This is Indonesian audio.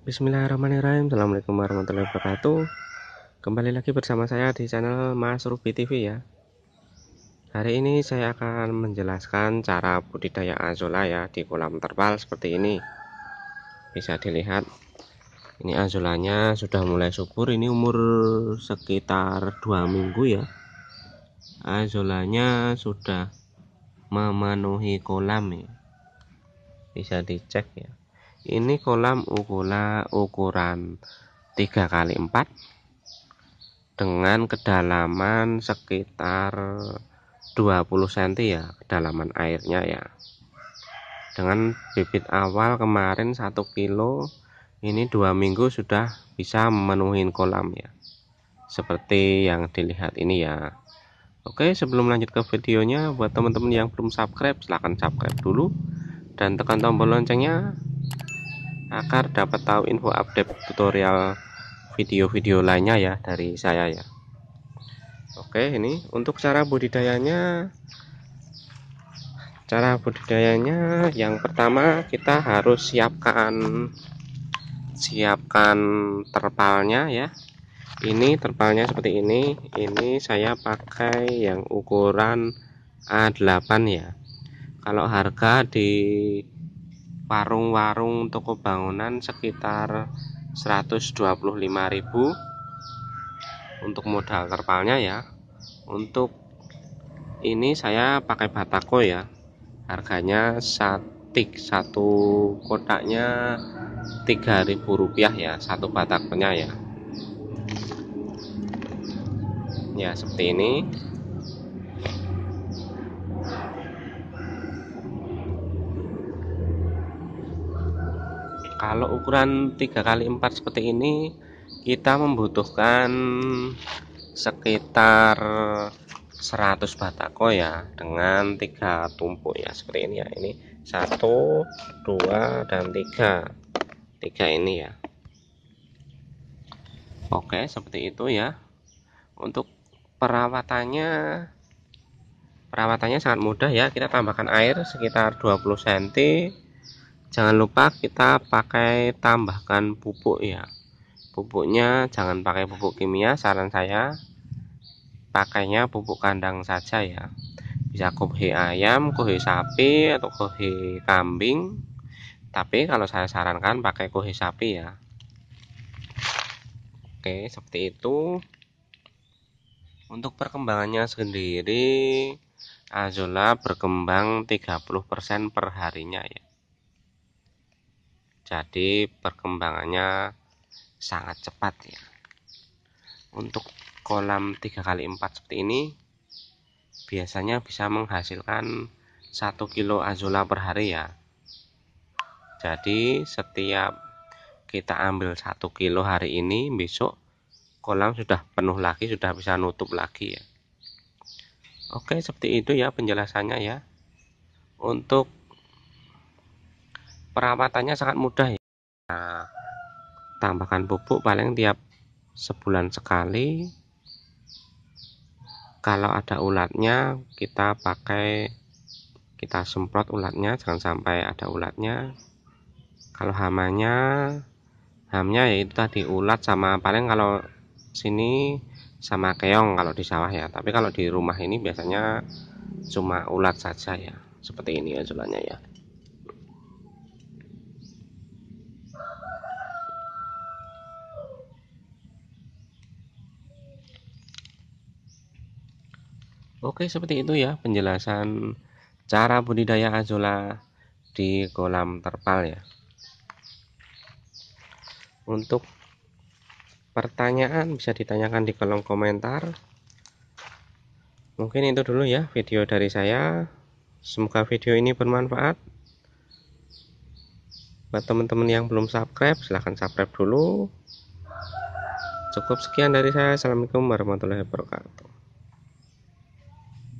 Bismillahirrahmanirrahim Assalamualaikum warahmatullahi wabarakatuh Kembali lagi bersama saya di channel Mas Ruby TV ya Hari ini saya akan menjelaskan cara budidaya azola ya di kolam terpal seperti ini Bisa dilihat Ini azolanya sudah mulai subur ini umur sekitar 2 minggu ya Azolanya sudah memenuhi kolam ya bisa dicek ya ini kolam ukula ukuran 3 kali 4 dengan kedalaman sekitar 20 cm ya kedalaman airnya ya dengan bibit awal kemarin 1 kilo ini dua minggu sudah bisa memenuhi kolam ya seperti yang dilihat ini ya Oke sebelum lanjut ke videonya buat teman-teman yang belum subscribe silahkan subscribe dulu dan tekan tombol loncengnya akar dapat tahu info update tutorial video-video lainnya ya dari saya ya Oke ini untuk cara budidayanya cara budidayanya yang pertama kita harus siapkan siapkan terpalnya ya ini terpalnya seperti ini ini saya pakai yang ukuran A8 ya kalau harga di warung-warung toko bangunan sekitar 125.000 untuk modal terpalnya ya untuk ini saya pakai batako ya harganya satik satu kotaknya 3000 rupiah ya satu batakonya ya ya seperti ini kalau ukuran 3 kali 4 seperti ini kita membutuhkan sekitar 100 batako ya dengan tiga tumpuk ya seperti ini ya ini satu dua dan tiga tiga ini ya Oke seperti itu ya untuk perawatannya perawatannya sangat mudah ya kita tambahkan air sekitar 20 cm jangan lupa kita pakai tambahkan pupuk ya pupuknya jangan pakai pupuk kimia saran saya pakainya pupuk kandang saja ya bisa kohe ayam kohe sapi atau kohe kambing tapi kalau saya sarankan pakai kohe sapi ya oke seperti itu untuk perkembangannya sendiri Azola berkembang 30% perharinya ya jadi perkembangannya sangat cepat ya untuk kolam 3 kali 4 seperti ini biasanya bisa menghasilkan 1 kilo azula per hari ya jadi setiap kita ambil 1 kilo hari ini besok kolam sudah penuh lagi sudah bisa nutup lagi ya Oke seperti itu ya penjelasannya ya untuk perawatannya sangat mudah ya nah, tambahkan pupuk paling tiap sebulan sekali kalau ada ulatnya kita pakai kita semprot ulatnya jangan sampai ada ulatnya kalau hamanya hamnya yaitu tadi ulat sama paling kalau sini sama keong kalau di sawah ya tapi kalau di rumah ini biasanya cuma ulat saja ya seperti ini ya ya Oke, seperti itu ya penjelasan cara budidaya azolla di kolam terpal ya. Untuk pertanyaan bisa ditanyakan di kolom komentar. Mungkin itu dulu ya video dari saya. Semoga video ini bermanfaat. Buat teman-teman yang belum subscribe, silahkan subscribe dulu. Cukup sekian dari saya. Assalamualaikum warahmatullahi wabarakatuh.